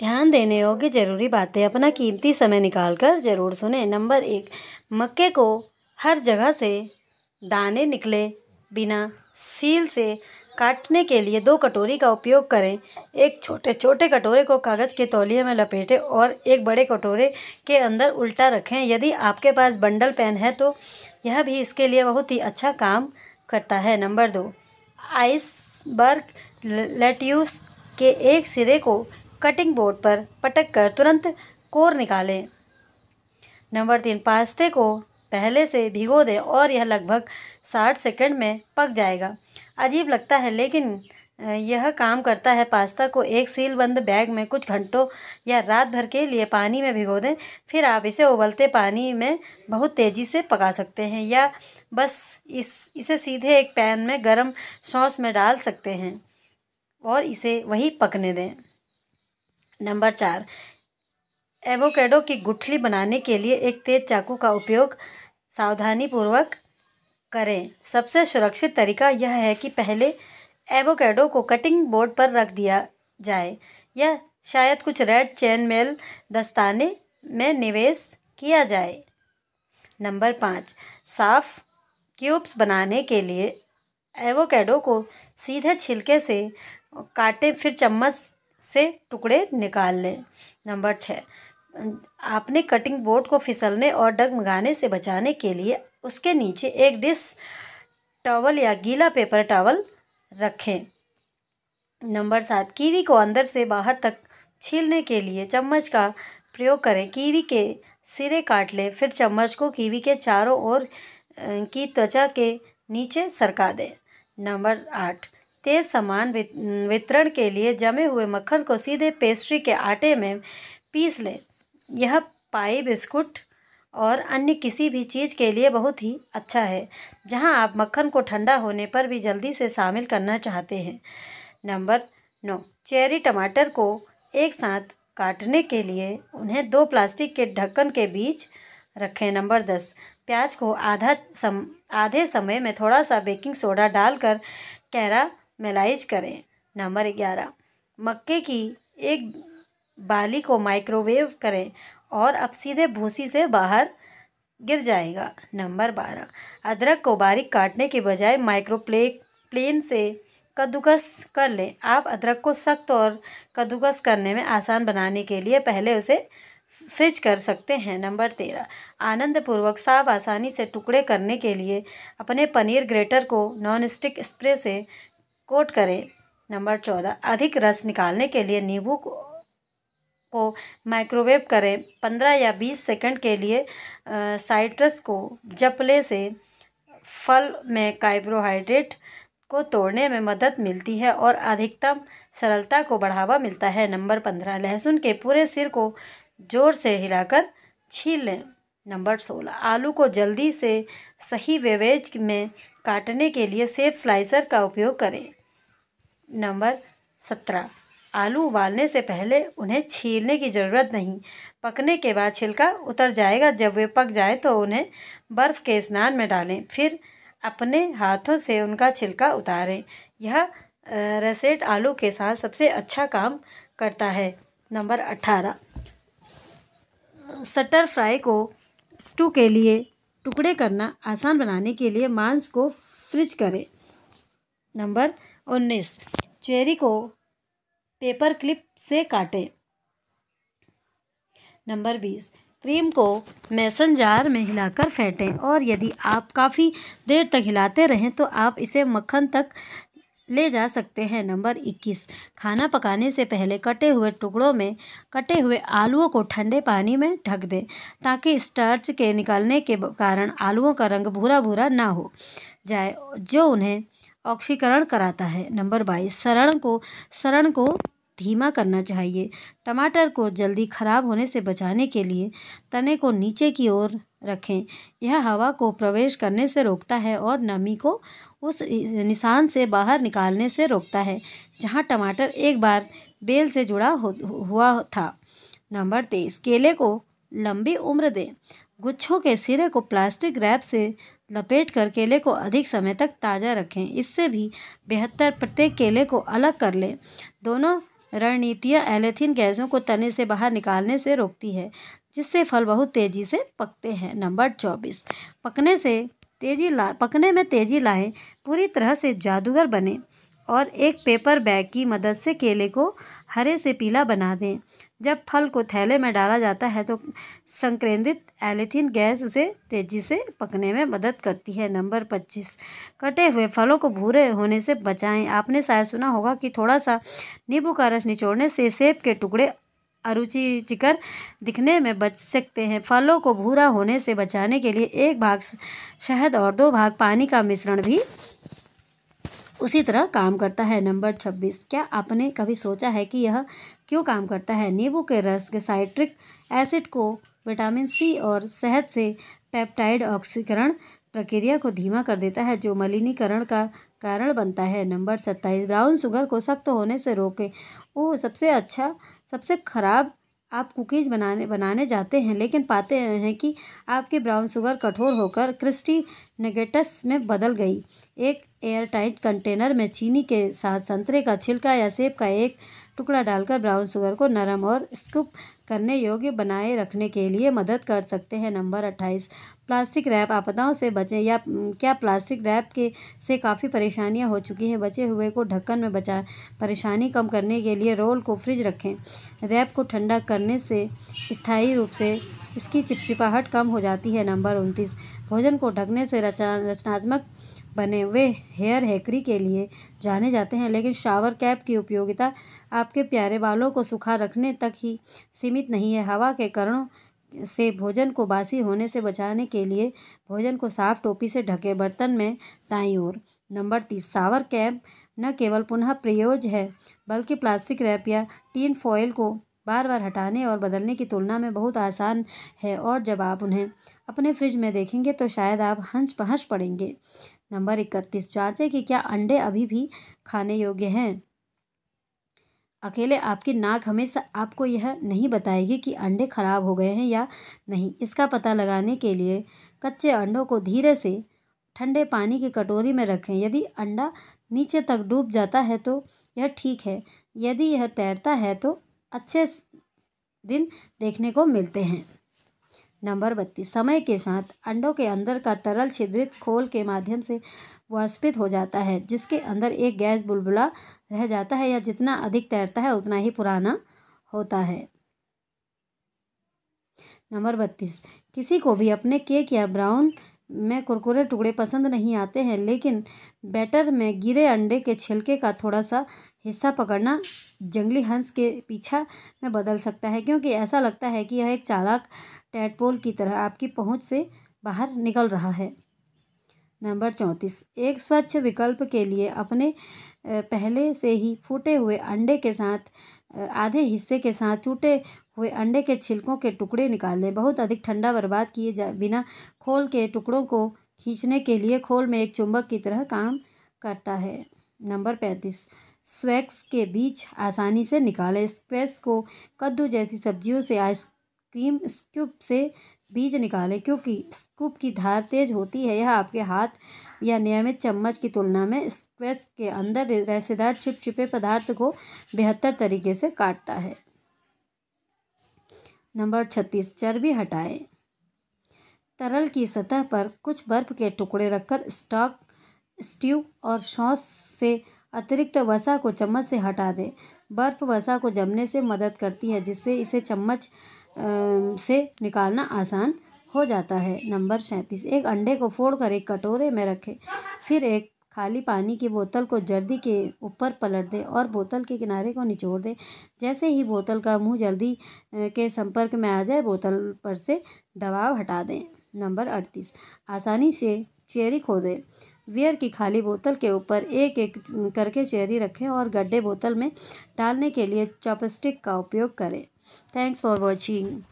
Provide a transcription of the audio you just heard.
ध्यान देने योग्य ज़रूरी बातें अपना कीमती समय निकाल कर ज़रूर सुने नंबर एक मक्के को हर जगह से दाने निकले बिना सील से काटने के लिए दो कटोरी का उपयोग करें एक छोटे छोटे कटोरे को कागज़ के तौलिए में लपेटें और एक बड़े कटोरे के अंदर उल्टा रखें यदि आपके पास बंडल पेन है तो यह भी इसके लिए बहुत ही अच्छा काम करता है नंबर दो आइसबर्ग लेट्यूस के एक सिरे को कटिंग बोर्ड पर पटक कर तुरंत कोर निकालें नंबर तीन पास्ते को पहले से भिगो दें और यह लगभग साठ सेकंड में पक जाएगा अजीब लगता है लेकिन यह काम करता है पास्ता को एक सील बंद बैग में कुछ घंटों या रात भर के लिए पानी में भिगो दें फिर आप इसे उबलते पानी में बहुत तेज़ी से पका सकते हैं या बस इस इसे सीधे एक पैन में गरम सॉस में डाल सकते हैं और इसे वही पकने दें नंबर चार एवोकेडो की गुठली बनाने के लिए एक तेज चाकू का उपयोग सावधानीपूर्वक करें सबसे सुरक्षित तरीका यह है कि पहले एवोकेडो को कटिंग बोर्ड पर रख दिया जाए या शायद कुछ रेड चेन मेल दस्ताने में निवेश किया जाए नंबर पाँच साफ क्यूब्स बनाने के लिए एवोकेडो को सीधे छिलके से काटें फिर चम्मच से टुकड़े निकाल लें नंबर छः आपने कटिंग बोर्ड को फिसलने और डगमगाने से बचाने के लिए उसके नीचे एक डिश टॉवल या गीला पेपर टॉवल रखें नंबर सात कीवी को अंदर से बाहर तक छीलने के लिए चम्मच का प्रयोग करें कीवी के सिरे काट लें फिर चम्मच को कीवी के चारों ओर की त्वचा के नीचे सरका दें नंबर आठ तेज समान वितरण के लिए जमे हुए मक्खन को सीधे पेस्ट्री के आटे में पीस लें यह पाई बिस्कुट और अन्य किसी भी चीज़ के लिए बहुत ही अच्छा है जहां आप मक्खन को ठंडा होने पर भी जल्दी से शामिल करना चाहते हैं नंबर नौ चेरी टमाटर को एक साथ काटने के लिए उन्हें दो प्लास्टिक के ढक्कन के बीच रखें नंबर दस प्याज को आधा सम आधे समय में थोड़ा सा बेकिंग सोडा डालकर कैरा मेलाइज करें नंबर ग्यारह मक्के की एक बाली को माइक्रोवेव करें और अब सीधे भूसी से बाहर गिर जाएगा नंबर बारह अदरक को बारीक काटने के बजाय माइक्रोप्ले प्लेन से कद्दूकस कर लें आप अदरक को सख्त और कद्दूकस करने में आसान बनाने के लिए पहले उसे फ्रिज कर सकते हैं नंबर तेरह आनंदपूर्वक साफ आसानी से टुकड़े करने के लिए अपने पनीर ग्रेटर को नॉन स्टिक स्प्रे से कोट करें नंबर चौदह अधिक रस निकालने के लिए नींबू को को माइक्रोवेव करें पंद्रह या बीस सेकंड के लिए साइट्रस को जपले से फल में कार्बोहाइड्रेट को तोड़ने में मदद मिलती है और अधिकतम सरलता को बढ़ावा मिलता है नंबर पंद्रह लहसुन के पूरे सिर को जोर से हिलाकर छील लें नंबर सोलह आलू को जल्दी से सही वेवेज में काटने के लिए सेफ स्लाइसर का उपयोग करें नंबर सत्रह आलू उबालने से पहले उन्हें छीलने की ज़रूरत नहीं पकने के बाद छिलका उतर जाएगा जब वे पक जाए तो उन्हें बर्फ़ के स्नान में डालें फिर अपने हाथों से उनका छिलका उतारें यह रेसेट आलू के साथ सबसे अच्छा काम करता है नंबर अट्ठारह सटर फ्राई को स्टू के लिए टुकड़े करना आसान बनाने के लिए मांस को फ्रिज करें नंबर उन्नीस चेरी को पेपर क्लिप से काटें नंबर बीस क्रीम को मैसन जार में हिलाकर फेंटें और यदि आप काफ़ी देर तक हिलाते रहें तो आप इसे मक्खन तक ले जा सकते हैं नंबर 21 खाना पकाने से पहले कटे हुए टुकड़ों में कटे हुए आलुओं को ठंडे पानी में ढक दें ताकि स्टार्च के निकलने के कारण आलुओं का रंग भूरा भूरा ना हो जाए जो उन्हें ऑक्सीकरण कराता है नंबर बाईस सरण को सरण को धीमा करना चाहिए टमाटर को जल्दी खराब होने से बचाने के लिए तने को नीचे की ओर रखें यह हवा को प्रवेश करने से रोकता है और नमी को उस निशान से बाहर निकालने से रोकता है जहाँ टमाटर एक बार बेल से जुड़ा हो, हुआ था नंबर तेईस केले को लंबी उम्र दें गुच्छों के सिरे को प्लास्टिक रैप से लपेट कर केले को अधिक समय तक ताज़ा रखें इससे भी बेहतर प्रत्येक केले को अलग कर लें दोनों रणनीतियाँ एलेथिन गैसों को तने से बाहर निकालने से रोकती है जिससे फल बहुत तेज़ी से पकते हैं नंबर चौबीस पकने से तेज़ी ला पकने में तेज़ी लाएं पूरी तरह से जादूगर बने और एक पेपर बैग की मदद से केले को हरे से पीला बना दें जब फल को थैले में डाला जाता है तो संक्रेंदित एलिथिन गैस उसे तेज़ी से पकने में मदद करती है नंबर पच्चीस कटे हुए फलों को भूरे होने से बचाएं आपने शायद सुना होगा कि थोड़ा सा नींबू का रस निचोड़ने से सेब के टुकड़े अरुचिकर दिखने में बच सकते हैं फलों को भूरा होने से बचाने के लिए एक भाग शहद और दो भाग पानी का मिश्रण भी उसी तरह काम करता है नंबर छब्बीस क्या आपने कभी सोचा है कि यह क्यों काम करता है नींबू के रस के साइट्रिक एसिड को विटामिन सी और शहद से पेप्टाइड ऑक्सीकरण प्रक्रिया को धीमा कर देता है जो मलिनीकरण का कारण बनता है नंबर सत्ताईस ब्राउन शुगर को सख्त होने से रोकें वो सबसे अच्छा सबसे ख़राब आप कुकीज़ बनाने बनाने जाते हैं लेकिन पाते हैं कि आपकी ब्राउन शुगर कठोर होकर क्रिस्टी नेगेटस में बदल गई एक एयरटाइट कंटेनर में चीनी के साथ संतरे का छिलका या सेब का एक टुकड़ा डालकर ब्राउन शुगर को नरम और स्कूप करने योग्य बनाए रखने के लिए मदद कर सकते हैं नंबर अट्ठाईस प्लास्टिक रैप आपदाओं से बचें या क्या प्लास्टिक रैप के से काफ़ी परेशानियां हो चुकी हैं बचे हुए को ढक्कन में बचा परेशानी कम करने के लिए रोल को फ्रिज रखें रैप को ठंडा करने से स्थायी रूप से इसकी चिपचिपाहट कम हो जाती है नंबर उनतीस भोजन को ढकने से रचना रचनात्मक बने हुए हेयर हैकरी के लिए जाने जाते हैं लेकिन शावर कैप की उपयोगिता आपके प्यारे बालों को सूखा रखने तक ही सीमित नहीं है हवा के करणों से भोजन को बासी होने से बचाने के लिए भोजन को साफ टोपी से ढके बर्तन में दाई ओर नंबर तीस सावर कैप न केवल पुनः प्रयोज है बल्कि प्लास्टिक रैप या टीन फॉयल को बार बार हटाने और बदलने की तुलना में बहुत आसान है और जब आप उन्हें अपने फ्रिज में देखेंगे तो शायद आप हंस हंस पड़ेंगे नंबर इकतीस जांचें कि क्या अंडे अभी भी खाने योग्य हैं अकेले आपकी नाक हमेशा आपको यह नहीं बताएगी कि अंडे खराब हो गए हैं या नहीं इसका पता लगाने के लिए कच्चे अंडों को धीरे से ठंडे पानी की कटोरी में रखें यदि अंडा नीचे तक डूब जाता है तो यह ठीक है यदि यह तैरता है तो अच्छे दिन देखने को मिलते हैं नंबर बत्तीस समय के साथ अंडों के अंदर का तरल छिद्रित खोल के माध्यम से वाष्पित हो जाता है जिसके अंदर एक गैस बुलबुला रह जाता है या जितना अधिक तैरता है उतना ही पुराना होता है नंबर बत्तीस किसी को भी अपने केक या ब्राउन में कुरकुरे टुकड़े पसंद नहीं आते हैं लेकिन बैटर में गिरे अंडे के छिलके का थोड़ा सा हिस्सा पकड़ना जंगली हंस के पीछा में बदल सकता है क्योंकि ऐसा लगता है कि यह एक चालाक टैडपोल की तरह आपकी पहुंच से बाहर निकल रहा है नंबर चौंतीस एक स्वच्छ विकल्प के लिए अपने पहले से ही फूटे हुए अंडे के साथ आधे हिस्से के साथ टूटे हुए अंडे के छिलकों के टुकड़े निकालें बहुत अधिक ठंडा बर्बाद किए जा बिना खोल के टुकड़ों को खींचने के लिए खोल में एक चुंबक की तरह काम करता है नंबर पैंतीस स्वेक्स के बीच आसानी से निकालें स्क्वैक्स को कद्दू जैसी सब्जियों से आइस क्रीम स्क्यूब से बीज निकालें क्योंकि स्कूप की धार तेज होती है यह आपके हाथ या नियमित चम्मच की तुलना में स्क्वेस के अंदर रेसेदार छिपछिपे पदार्थ को बेहतर तरीके से काटता है नंबर छत्तीस चर्बी हटाएं तरल की सतह पर कुछ बर्फ के टुकड़े रखकर स्टॉक स्ट्यू और सॉस से अतिरिक्त वसा को चम्मच से हटा दें बर्फ वसा को जमने से मदद करती है जिससे इसे चम्मच से निकालना आसान हो जाता है नंबर सैंतीस एक अंडे को फोड़कर एक कटोरे में रखें फिर एक खाली पानी की बोतल को जर्दी के ऊपर पलट दें और बोतल के किनारे को निचोड़ दें जैसे ही बोतल का मुंह जल्दी के संपर्क में आ जाए बोतल पर से दबाव हटा दें नंबर अड़तीस आसानी से चेरी खोदें वियर की खाली बोतल के ऊपर एक एक करके चेरी रखें और गड्ढे बोतल में डालने के लिए चॉपस्टिक का उपयोग करें थैंक्स फॉर वॉचिंग